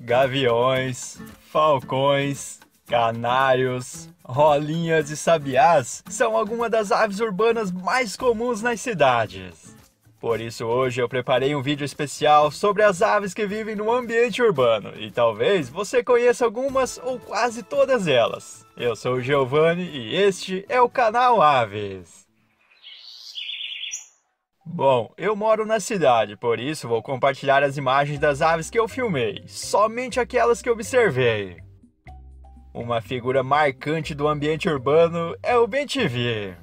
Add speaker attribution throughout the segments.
Speaker 1: gaviões, falcões, canários, rolinhas e sabiás são algumas das aves urbanas mais comuns nas cidades. Por isso hoje eu preparei um vídeo especial sobre as aves que vivem no ambiente urbano e talvez você conheça algumas ou quase todas elas. Eu sou o Giovanni e este é o canal Aves. Bom, eu moro na cidade, por isso vou compartilhar as imagens das aves que eu filmei, somente aquelas que observei. Uma figura marcante do ambiente urbano é o Bentivier.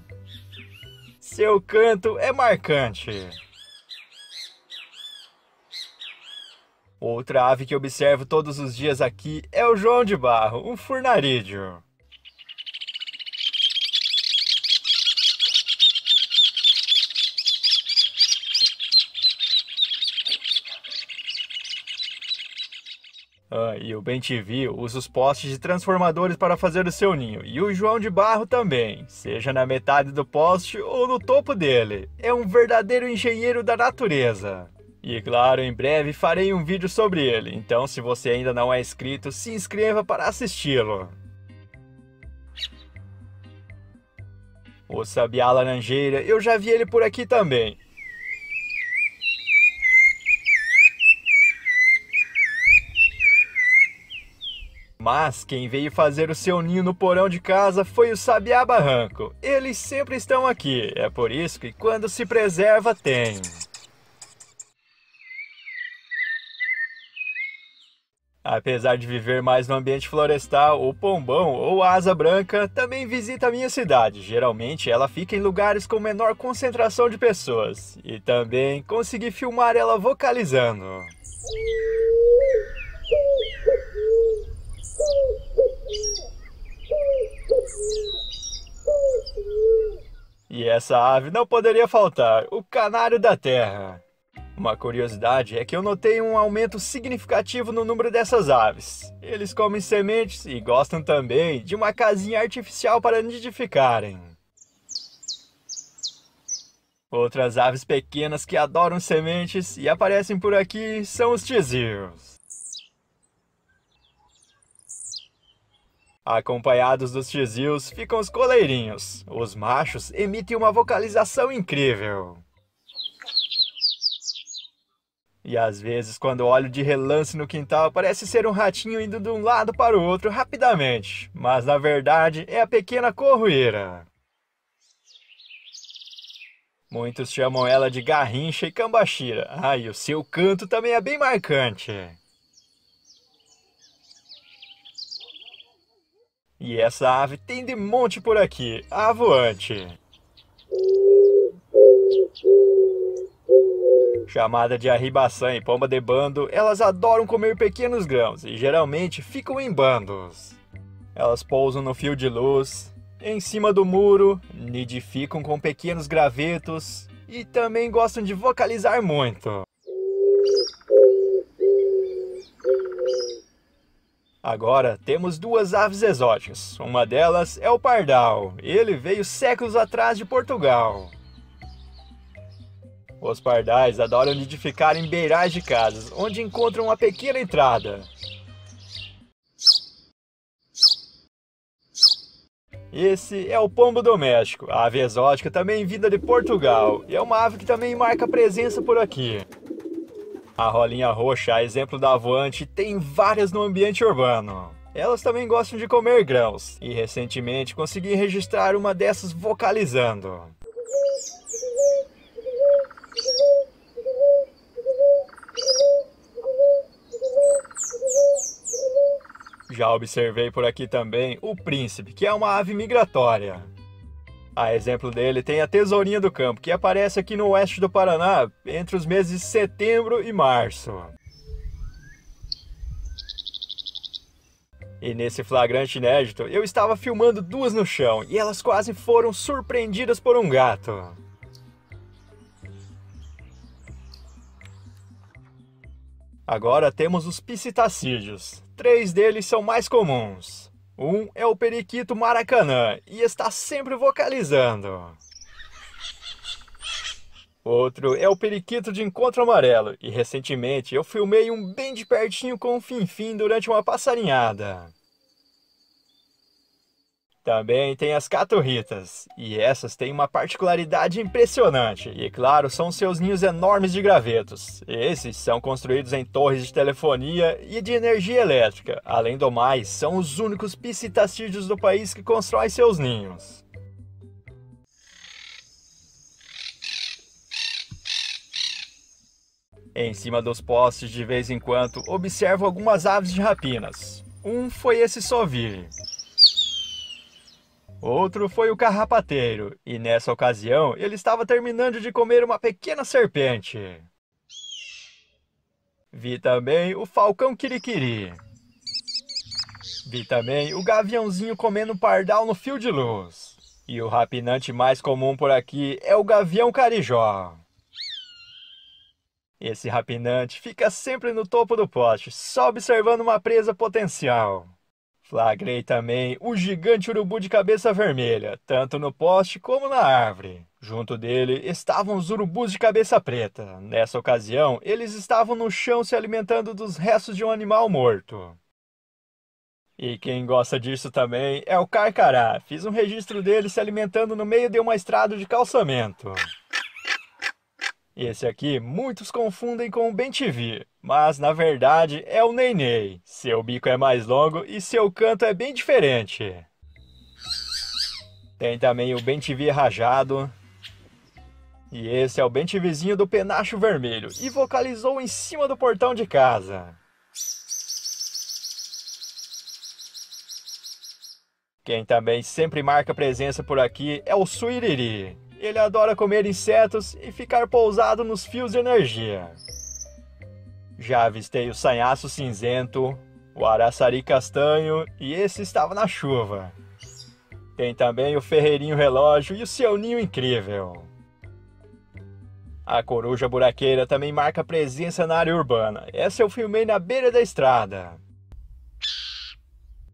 Speaker 1: Seu canto é marcante. Outra ave que observo todos os dias aqui é o João de Barro, um furnarídeo. Ah, e o BenTV usa os postes de transformadores para fazer o seu ninho. E o João de Barro também, seja na metade do poste ou no topo dele. É um verdadeiro engenheiro da natureza. E claro, em breve farei um vídeo sobre ele, então se você ainda não é inscrito, se inscreva para assisti-lo. O Sabiá Laranjeira, eu já vi ele por aqui também. Mas quem veio fazer o seu ninho no porão de casa foi o sabiá barranco. Eles sempre estão aqui, é por isso que quando se preserva tem. Apesar de viver mais no ambiente florestal, o pombão ou a asa branca também visita a minha cidade. Geralmente ela fica em lugares com menor concentração de pessoas. E também consegui filmar ela vocalizando. E essa ave não poderia faltar, o canário da terra. Uma curiosidade é que eu notei um aumento significativo no número dessas aves. Eles comem sementes e gostam também de uma casinha artificial para nidificarem. Outras aves pequenas que adoram sementes e aparecem por aqui são os tizios. Acompanhados dos tizios ficam os coleirinhos. Os machos emitem uma vocalização incrível. E às vezes, quando olho de relance no quintal, parece ser um ratinho indo de um lado para o outro rapidamente, mas na verdade é a pequena corroeira. Muitos chamam ela de garrincha e cambachira. Ah, e o seu canto também é bem marcante. E essa ave tem de monte por aqui, a voante. Chamada de arribaçã e pomba de bando, elas adoram comer pequenos grãos e geralmente ficam em bandos. Elas pousam no fio de luz, em cima do muro, nidificam com pequenos gravetos e também gostam de vocalizar muito. Agora temos duas aves exóticas. Uma delas é o pardal. Ele veio séculos atrás de Portugal. Os pardais adoram nidificar em beirais de casas, onde encontram uma pequena entrada. Esse é o pombo doméstico, a ave exótica também vinda de Portugal, e é uma ave que também marca presença por aqui. A rolinha roxa, exemplo da voante, tem várias no ambiente urbano. Elas também gostam de comer grãos, e recentemente consegui registrar uma dessas vocalizando. Já observei por aqui também o príncipe, que é uma ave migratória. A exemplo dele tem a tesourinha do campo, que aparece aqui no oeste do Paraná entre os meses de setembro e março. E nesse flagrante inédito, eu estava filmando duas no chão e elas quase foram surpreendidas por um gato. Agora temos os piscitacídeos. Três deles são mais comuns. Um é o periquito maracanã e está sempre vocalizando. Outro é o periquito de encontro amarelo e recentemente eu filmei um bem de pertinho com o um Finfim durante uma passarinhada. Também tem as caturritas, e essas têm uma particularidade impressionante, e claro, são seus ninhos enormes de gravetos. Esses são construídos em torres de telefonia e de energia elétrica. Além do mais, são os únicos piscitastídeos do país que constroem seus ninhos. Em cima dos postes, de vez em quando, observo algumas aves de rapinas. Um foi esse sovir. Outro foi o carrapateiro, e nessa ocasião ele estava terminando de comer uma pequena serpente. Vi também o falcão quiriquiri. Vi também o gaviãozinho comendo pardal no fio de luz. E o rapinante mais comum por aqui é o gavião carijó. Esse rapinante fica sempre no topo do poste, só observando uma presa potencial. Flagrei também o gigante urubu de cabeça vermelha, tanto no poste como na árvore. Junto dele estavam os urubus de cabeça preta. Nessa ocasião, eles estavam no chão se alimentando dos restos de um animal morto. E quem gosta disso também é o carcará. Fiz um registro dele se alimentando no meio de uma estrada de calçamento. Esse aqui muitos confundem com o Bentivir, mas na verdade é o Neinei. Seu bico é mais longo e seu canto é bem diferente. Tem também o Bentivir rajado. E esse é o Bentivizinho do penacho vermelho e vocalizou em cima do portão de casa. Quem também sempre marca presença por aqui é o Suiriri, ele adora comer insetos e ficar pousado nos fios de energia. Já avistei o sanhaço cinzento, o araçari castanho e esse estava na chuva. Tem também o ferreirinho relógio e o seu ninho incrível. A coruja buraqueira também marca presença na área urbana. Essa eu filmei na beira da estrada.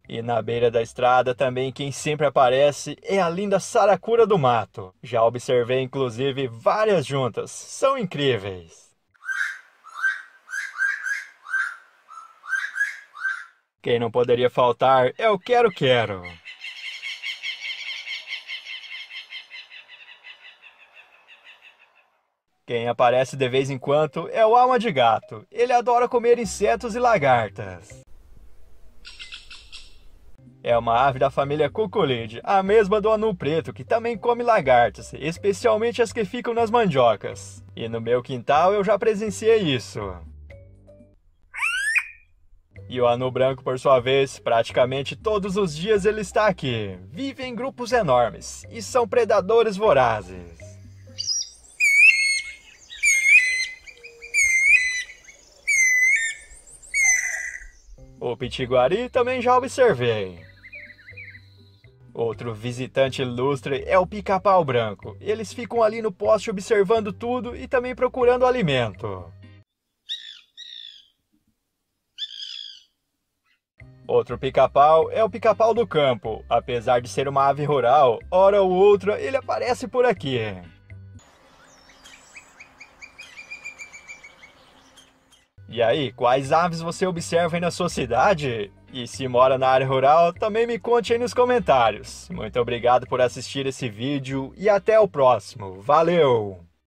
Speaker 1: E na beira da estrada também quem sempre aparece é a linda saracura do mato. Já observei inclusive várias juntas, são incríveis. Quem não poderia faltar é o Quero Quero. Quem aparece de vez em quando é o Alma de Gato. Ele adora comer insetos e lagartas. É uma ave da família Cuculide, a mesma do anu preto, que também come lagartas, especialmente as que ficam nas mandiocas. E no meu quintal eu já presenciei isso. E o anu branco, por sua vez, praticamente todos os dias ele está aqui. Vive em grupos enormes e são predadores vorazes. O pitiguari também já observei. Outro visitante ilustre é o pica-pau branco. Eles ficam ali no poste observando tudo e também procurando alimento. Outro pica-pau é o pica-pau do campo. Apesar de ser uma ave rural, hora ou outra ele aparece por aqui. E aí, quais aves você observa aí na sua cidade? E se mora na área rural, também me conte aí nos comentários. Muito obrigado por assistir esse vídeo e até o próximo. Valeu!